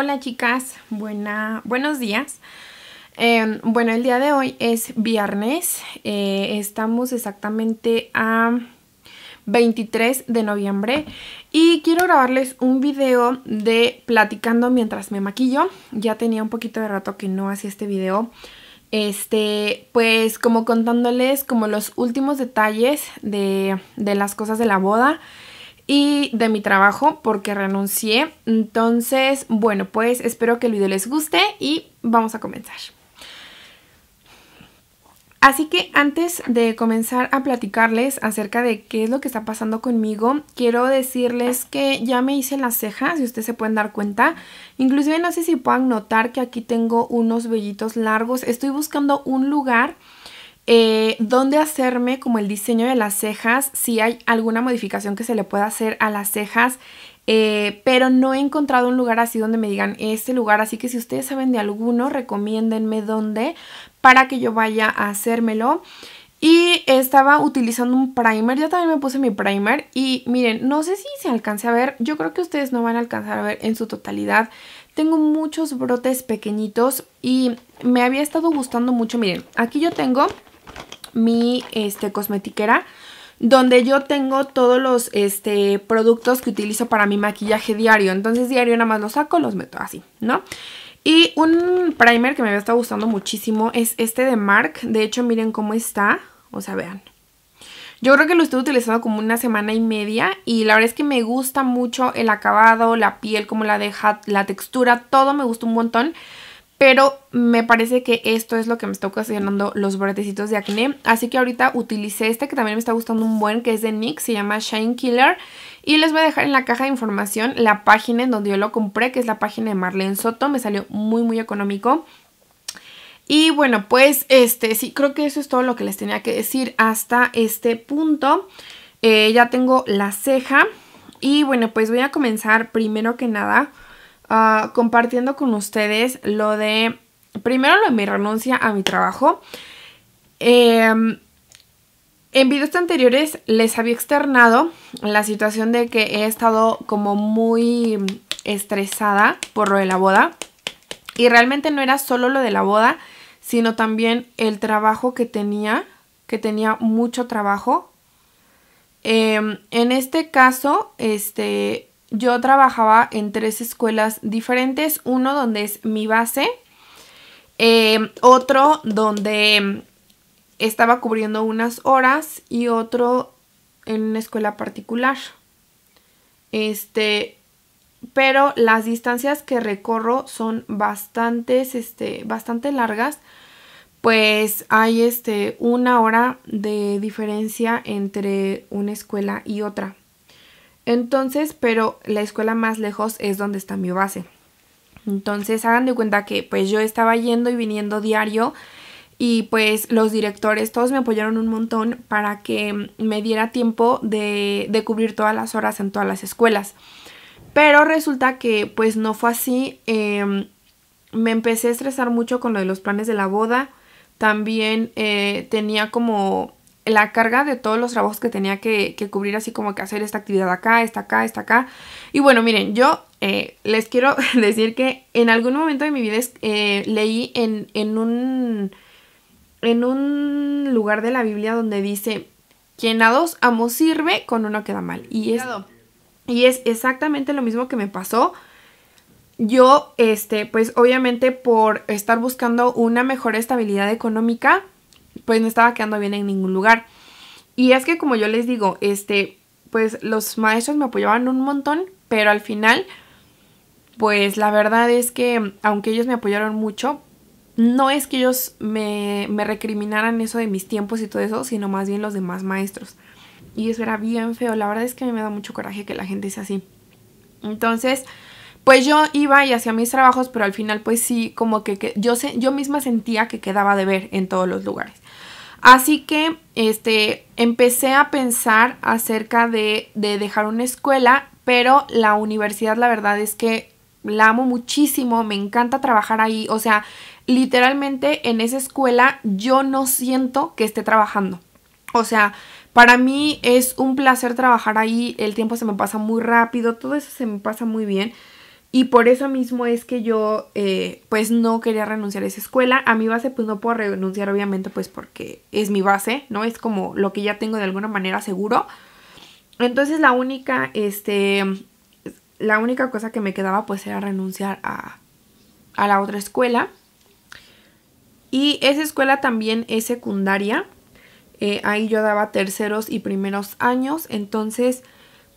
Hola chicas, buenos días. Em, bueno, el día de hoy es viernes, eh, estamos exactamente a 23 de noviembre y quiero grabarles un video de platicando mientras me maquillo. Ya tenía un poquito de rato que no hacía este video. Este, pues como contándoles como los últimos detalles de, de las cosas de la boda y de mi trabajo porque renuncié. Entonces, bueno, pues espero que el video les guste y vamos a comenzar. Así que antes de comenzar a platicarles acerca de qué es lo que está pasando conmigo, quiero decirles que ya me hice las cejas, si ustedes se pueden dar cuenta. Inclusive no sé si puedan notar que aquí tengo unos vellitos largos. Estoy buscando un lugar eh, dónde hacerme como el diseño de las cejas, si hay alguna modificación que se le pueda hacer a las cejas, eh, pero no he encontrado un lugar así donde me digan este lugar, así que si ustedes saben de alguno, recomiéndenme dónde para que yo vaya a hacérmelo. Y estaba utilizando un primer, yo también me puse mi primer y miren, no sé si se alcance a ver, yo creo que ustedes no van a alcanzar a ver en su totalidad. Tengo muchos brotes pequeñitos y me había estado gustando mucho, miren, aquí yo tengo mi este, cosmetiquera donde yo tengo todos los este, productos que utilizo para mi maquillaje diario. Entonces diario nada más los saco, los meto así, ¿no? Y un primer que me había estado gustando muchísimo es este de MARC. De hecho, miren cómo está. O sea, vean. Yo creo que lo estoy utilizando como una semana y media y la verdad es que me gusta mucho el acabado, la piel, como la deja, la textura, todo me gusta un montón pero me parece que esto es lo que me está ocasionando los bordecitos de acné. Así que ahorita utilicé este que también me está gustando un buen, que es de NYX, se llama Shine Killer. Y les voy a dejar en la caja de información la página en donde yo lo compré, que es la página de Marlene Soto. Me salió muy, muy económico. Y bueno, pues este sí, creo que eso es todo lo que les tenía que decir hasta este punto. Eh, ya tengo la ceja. Y bueno, pues voy a comenzar primero que nada Ah, compartiendo con ustedes lo de, primero lo de mi renuncia a mi trabajo. Em, en videos anteriores les había externado la situación de que he estado como muy estresada por lo de la boda. Y realmente no era solo lo de la boda, sino también el trabajo que tenía, que tenía mucho trabajo. Em, en este caso, este, yo trabajaba en tres escuelas diferentes. Uno donde es mi base, eh, otro donde estaba cubriendo unas horas y otro en una escuela particular. Este, pero las distancias que recorro son bastantes, este, bastante largas. Pues hay este, una hora de diferencia entre una escuela y otra. Entonces, pero la escuela más lejos es donde está mi base. Entonces, hagan de cuenta que pues yo estaba yendo y viniendo diario y pues los directores todos me apoyaron un montón para que me diera tiempo de, cubrir todas las horas en todas las escuelas. Pero resulta que pues no fue así. Em, me empecé a estresar mucho con lo de los planes de la boda. También eh, tenía como la carga de todos los trabajos que tenía que, cubrir, así como que hacer esta actividad acá, esta acá, esta acá. Y bueno, miren, yo eh, les quiero decir que en algún momento de mi vida eh, leí en, un, en un lugar de la Biblia donde dice, quien a dos amos sirve, con uno queda mal. Y es, y es exactamente lo mismo que me pasó yo, este, pues obviamente por estar buscando una mejor estabilidad económica, pues no estaba quedando bien en ningún lugar. Y es que como yo les digo, este, pues los maestros me apoyaban un montón, pero al final, pues la verdad es que aunque ellos me apoyaron mucho, no es que ellos me, me recriminaran eso de mis tiempos y todo eso, sino más bien los demás maestros. Y eso era bien feo, la verdad es que a mí me da mucho coraje que la gente sea así. Entonces, pues yo iba y hacía mis trabajos, pero al final pues sí, como que, yo, yo misma sentía que quedaba de ver en todos los lugares. Así que este, empecé a pensar acerca de, de dejar una escuela, pero la universidad la verdad es que la amo muchísimo, me encanta trabajar ahí, o sea, literalmente en esa escuela yo no siento que esté trabajando. O sea, para mí es un placer trabajar ahí, el tiempo se me pasa muy rápido, todo eso se me pasa muy bien. Y por eso mismo es que yo, eh, pues, no quería renunciar a esa escuela. A mi base, pues, no puedo renunciar, obviamente, pues, porque es mi base, ¿no? Es como lo que ya tengo de alguna manera seguro. Entonces, la única, este, la única cosa que me quedaba, pues, era renunciar a, a la otra escuela. Y esa escuela también es secundaria. Eh, ahí yo daba terceros y primeros años. Entonces,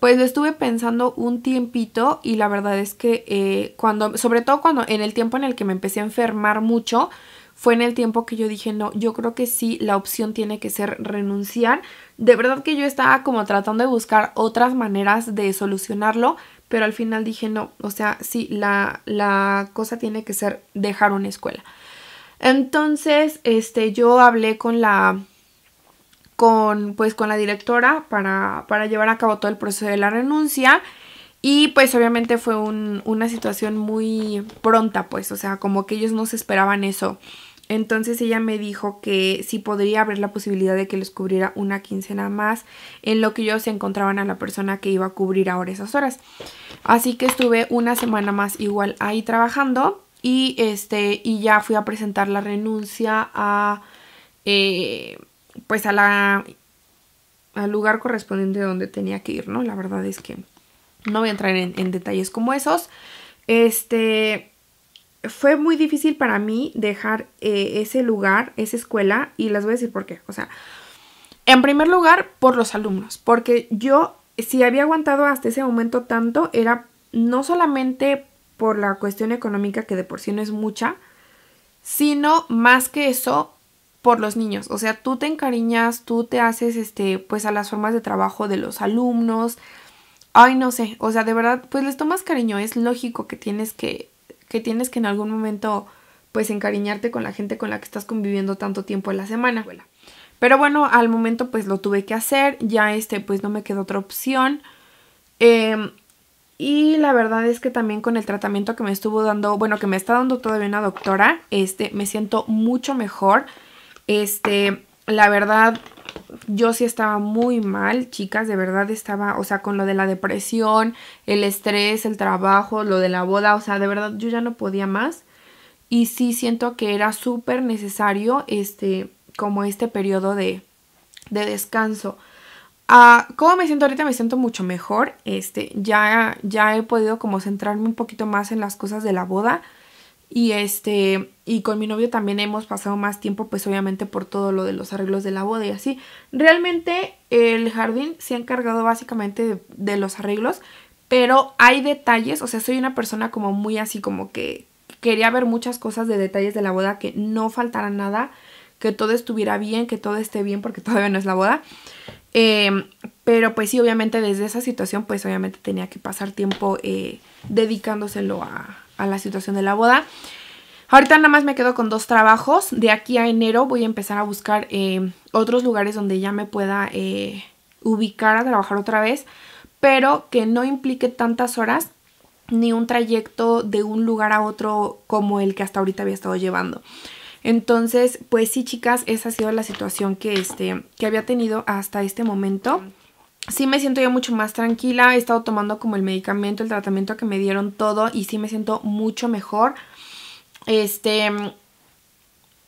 pues lo estuve pensando un tiempito y la verdad es que eh, cuando, sobre todo cuando en el tiempo en el que me empecé a enfermar mucho, fue en el tiempo que yo dije, no, yo creo que sí, la opción tiene que ser renunciar. De verdad que yo estaba como tratando de buscar otras maneras de solucionarlo, pero al final dije, no, o sea, sí, la, la cosa tiene que ser dejar una escuela. Entonces, este, yo hablé con la con, pues, con la directora para, llevar a cabo todo el proceso de la renuncia. Y pues obviamente fue una situación muy pronta, pues, o sea, como que ellos no se esperaban eso. Entonces ella me dijo que sí podría haber la posibilidad de que les cubriera una quincena más en lo que ellos encontraban a la persona que iba a cubrir ahora esas horas. Así que estuve una semana más igual ahí trabajando y este y ya fui a presentar la renuncia a eh, pues a la, al lugar correspondiente donde tenía que ir, ¿no? La verdad es que no voy a entrar en, detalles como esos. Este, fue muy difícil para mí dejar eh, ese lugar, esa escuela, y les voy a decir por qué. O sea, en primer lugar, por los alumnos, porque yo, si había aguantado hasta ese momento tanto, era no solamente por la cuestión económica, que de por sí no es mucha, sino más que eso, por los niños. O sea, tú te encariñas, tú te haces este, pues a las formas de trabajo de los alumnos. Ay, no sé. O sea, de verdad, pues les tomas cariño. Es lógico que tienes que, que tienes que en algún momento, pues encariñarte con la gente con la que estás conviviendo tanto tiempo en la semana. Pero bueno, al momento pues lo tuve que hacer. Ya este, pues no me quedó otra opción. Em, y la verdad es que también con el tratamiento que me estuvo dando, bueno, que me está dando todavía una doctora, este, me siento mucho mejor. Este, la verdad, yo sí estaba muy mal, chicas, de verdad estaba, o sea, con lo de la depresión, el estrés, el trabajo, lo de la boda, o sea, de verdad yo ya no podía más. Y sí siento que era súper necesario este, como este periodo de, de descanso. Ah, ¿Cómo me siento ahorita? Me siento mucho mejor. Este, ya, ya he podido como centrarme un poquito más en las cosas de la boda. Y este, y con mi novio también hemos pasado más tiempo, pues obviamente por todo lo de los arreglos de la boda y así. Realmente el jardín se ha encargado básicamente de, los arreglos, pero hay detalles, o sea, soy una persona como muy así como que quería ver muchas cosas de detalles de la boda, que no faltara nada, que todo estuviera bien, que todo esté bien, porque todavía no es la boda. Em, pero pues sí, obviamente desde esa situación, pues obviamente tenía que pasar tiempo eh, dedicándoselo a, a la situación de la boda. Ahorita nada más me quedo con dos trabajos. De aquí a enero voy a empezar a buscar eh, otros lugares donde ya me pueda eh, ubicar a trabajar otra vez, pero que no implique tantas horas ni un trayecto de un lugar a otro como el que hasta ahorita había estado llevando. Entonces, pues sí, chicas, esa ha sido la situación que, este, que había tenido hasta este momento. Sí me siento ya mucho más tranquila, he estado tomando como el medicamento, el tratamiento que me dieron todo y sí me siento mucho mejor. Este,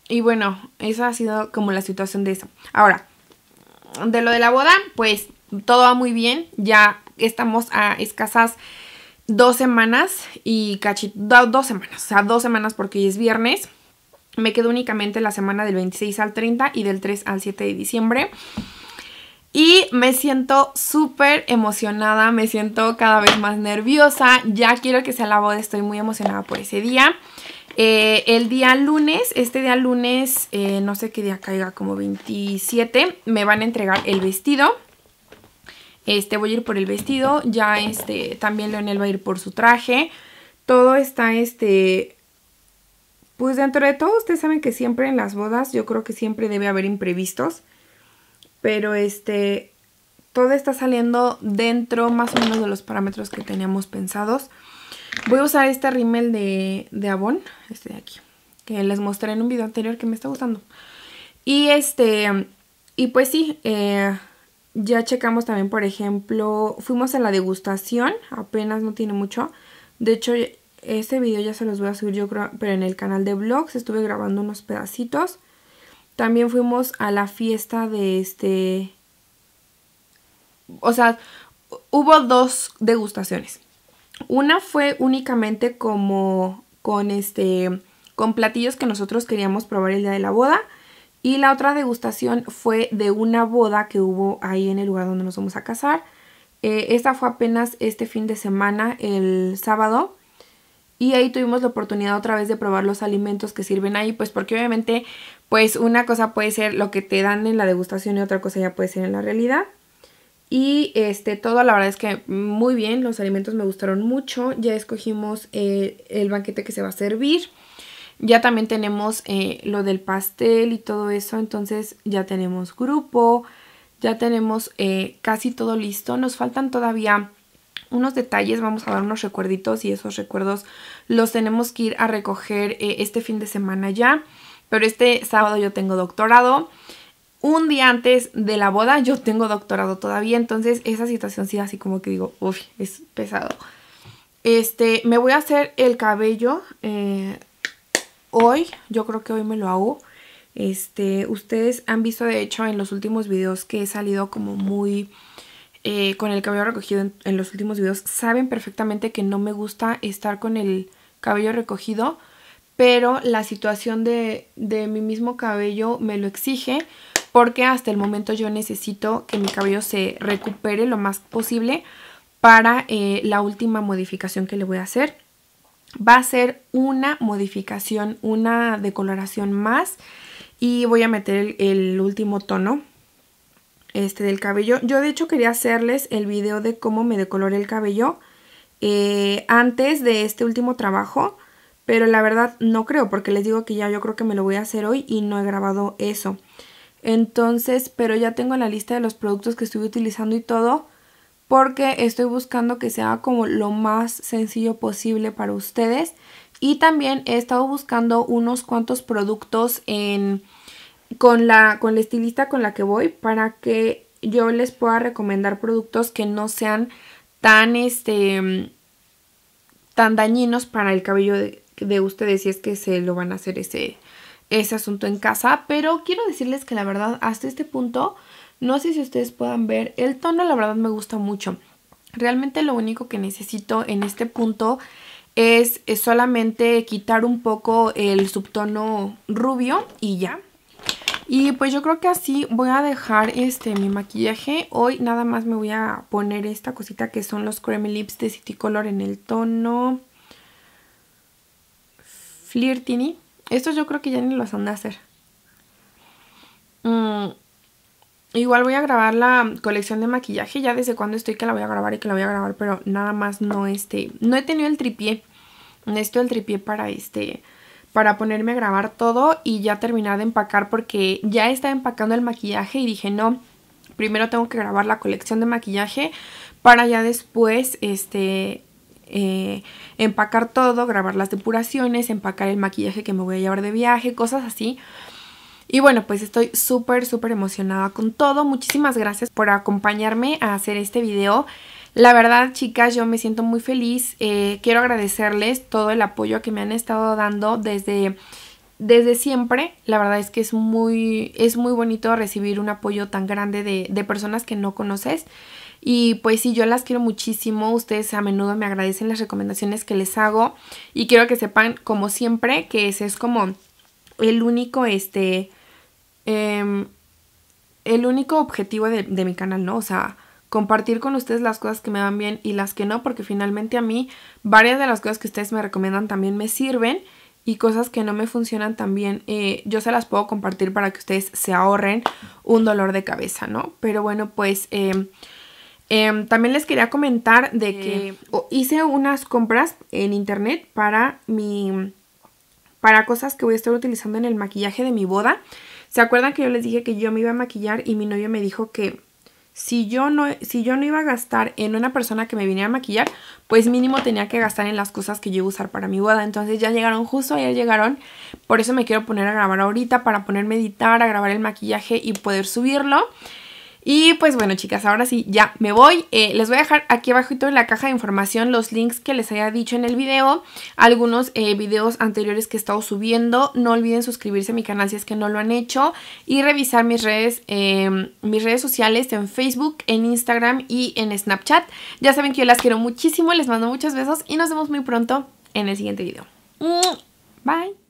y bueno, esa ha sido como la situación de eso. Ahora, de lo de la boda, pues todo va muy bien. Ya estamos a escasas dos semanas y cachito, dos semanas, o sea, dos semanas porque es viernes. Me quedo únicamente la semana del 26 al 30 y del 3 al 7 de diciembre. Y me siento súper emocionada, me siento cada vez más nerviosa. Ya quiero que sea la boda, estoy muy emocionada por ese día. Eh, el día lunes, este día lunes, eh, no sé qué día caiga, como 27, me van a entregar el vestido. Este, voy a ir por el vestido, ya este, también Leonel va a ir por su traje. Todo está, este, pues dentro de todo, ustedes saben que siempre en las bodas, yo creo que siempre debe haber imprevistos. Pero este, todo está saliendo dentro más o menos de los parámetros que teníamos pensados. Voy a usar este rímel de, de Avon, este de aquí, que les mostré en un video anterior que me está gustando. Y este, y pues sí, eh, ya checamos también, por ejemplo, fuimos a la degustación, apenas no tiene mucho. De hecho, este video ya se los voy a subir yo creo, pero en el canal de vlogs estuve grabando unos pedacitos. También fuimos a la fiesta de este... O sea, hubo dos degustaciones. Una fue únicamente como con este con platillos que nosotros queríamos probar el día de la boda. Y la otra degustación fue de una boda que hubo ahí en el lugar donde nos vamos a casar. Eh, esta fue apenas este fin de semana, el sábado. Y ahí tuvimos la oportunidad otra vez de probar los alimentos que sirven ahí, pues porque obviamente, pues una cosa puede ser lo que te dan en la degustación y otra cosa ya puede ser en la realidad. Y este, todo la verdad es que muy bien, los alimentos me gustaron mucho. Ya escogimos eh, el banquete que se va a servir. Ya también tenemos eh, lo del pastel y todo eso. Entonces ya tenemos grupo, ya tenemos eh, casi todo listo. Nos faltan todavía unos detalles, vamos a dar unos recuerditos y esos recuerdos los tenemos que ir a recoger este fin de semana ya. Pero este sábado yo tengo doctorado un día antes de la boda, yo tengo doctorado todavía, entonces esa situación sí así como que digo, uff, es pesado. Este, me voy a hacer el cabello eh, hoy, yo creo que hoy me lo hago. Este, ustedes han visto de hecho en los últimos videos que he salido como muy eh, con el cabello recogido en, los últimos videos. Saben perfectamente que no me gusta estar con el cabello recogido, pero la situación de, de mi mismo cabello me lo exige porque hasta el momento yo necesito que mi cabello se recupere lo más posible para eh, la última modificación que le voy a hacer. Va a ser una modificación, una decoloración más y voy a meter el, último tono este del cabello. Yo de hecho quería hacerles el video de cómo me decoloré el cabello eh, antes de este último trabajo, pero la verdad no creo porque les digo que ya yo creo que me lo voy a hacer hoy y no he grabado eso. Entonces, pero ya tengo la lista de los productos que estuve utilizando y todo, porque estoy buscando que sea como lo más sencillo posible para ustedes. Y también he estado buscando unos cuantos productos en, con, la, con la estilista con la que voy para que yo les pueda recomendar productos que no sean tan, este, tan dañinos para el cabello de ustedes si es que se lo van a hacer ese, ese asunto en casa, pero quiero decirles que la verdad hasta este punto, no sé si ustedes puedan ver, el tono la verdad me gusta mucho. Realmente lo único que necesito en este punto es, eh, solamente quitar un poco el subtono rubio y ya. Y pues yo creo que así voy a dejar este mi maquillaje. Hoy nada más me voy a poner esta cosita que son los Creme Lips de City Color en el tono Flirtini. Estos yo creo que ya ni los han de hacer. Mm, igual voy a grabar la colección de maquillaje. Ya desde cuando estoy que la voy a grabar y que la voy a grabar. Pero nada más no este... No he tenido el tripié. Necesito el tripié para este... Para ponerme a grabar todo y ya terminar de empacar. Porque ya estaba empacando el maquillaje y dije no. Primero tengo que grabar la colección de maquillaje. Para ya después este eh, empacar todo, grabar las depuraciones, empacar el maquillaje que me voy a llevar de viaje, cosas así. Y bueno, pues estoy súper, súper emocionada con todo. Muchísimas gracias por acompañarme a hacer este video. La verdad, chicas, yo me siento muy feliz. Eh, quiero agradecerles todo el apoyo que me han estado dando desde, desde siempre. La verdad es que es muy, es muy bonito recibir un apoyo tan grande de, de personas que no conoces. Y pues sí, yo las quiero muchísimo. Ustedes a menudo me agradecen las recomendaciones que les hago. Y quiero que sepan, como siempre, que ese es como el único, este, em, el único objetivo de, mi canal, ¿no? O sea, compartir con ustedes las cosas que me van bien y las que no, porque finalmente a mí varias de las cosas que ustedes me recomiendan también me sirven y cosas que no me funcionan también, eh, yo se las puedo compartir para que ustedes se ahorren un dolor de cabeza, ¿no? Pero bueno, pues em, Em, también les quería comentar de que hice unas compras en internet para mi para cosas que voy a estar utilizando en el maquillaje de mi boda. ¿Se acuerdan que yo les dije que yo me iba a maquillar y mi novio me dijo que si yo no, si yo no iba a gastar en una persona que me viniera a maquillar, pues mínimo tenía que gastar en las cosas que yo iba a usar para mi boda. Entonces ya llegaron justo, ya llegaron. Por eso me quiero poner a grabar ahorita para ponerme a editar, a grabar el maquillaje y poder subirlo. Y pues bueno, chicas, ahora sí, ya me voy. Eh, les voy a dejar aquí abajito en la caja de información los links que les haya dicho en el video, algunos eh, videos anteriores que he estado subiendo. No olviden suscribirse a mi canal si es que no lo han hecho y revisar mis redes, em, mis redes sociales en Facebook, en Instagram y en Snapchat. Ya saben que yo las quiero muchísimo, les mando muchos besos y nos vemos muy pronto en el siguiente video. Bye.